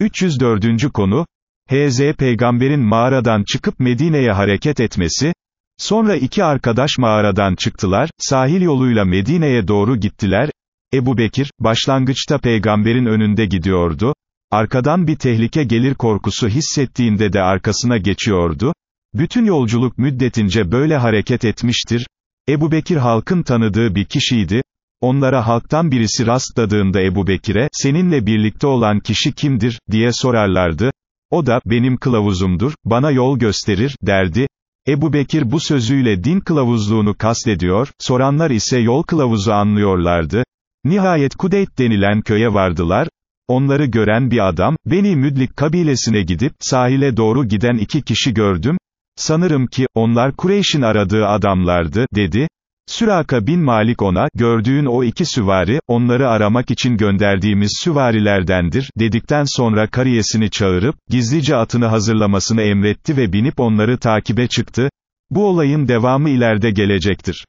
304. konu, Hz. Peygamber'in mağaradan çıkıp Medine'ye hareket etmesi, sonra iki arkadaş mağaradan çıktılar, sahil yoluyla Medine'ye doğru gittiler, Ebu Bekir, başlangıçta peygamberin önünde gidiyordu, arkadan bir tehlike gelir korkusu hissettiğinde de arkasına geçiyordu, bütün yolculuk müddetince böyle hareket etmiştir, Ebu Bekir halkın tanıdığı bir kişiydi, Onlara halktan birisi rastladığında Ebu Bekir'e, seninle birlikte olan kişi kimdir, diye sorarlardı. O da, benim kılavuzumdur, bana yol gösterir, derdi. Ebu Bekir bu sözüyle din kılavuzluğunu kastediyor, soranlar ise yol kılavuzu anlıyorlardı. Nihayet Kudeyt denilen köye vardılar, onları gören bir adam, Beni Müdlik kabilesine gidip, sahile doğru giden iki kişi gördüm, sanırım ki, onlar Kureyş'in aradığı adamlardı, dedi, Süraka bin Malik ona, gördüğün o iki süvari, onları aramak için gönderdiğimiz süvarilerdendir, dedikten sonra kariyesini çağırıp, gizlice atını hazırlamasını emretti ve binip onları takibe çıktı, bu olayın devamı ileride gelecektir.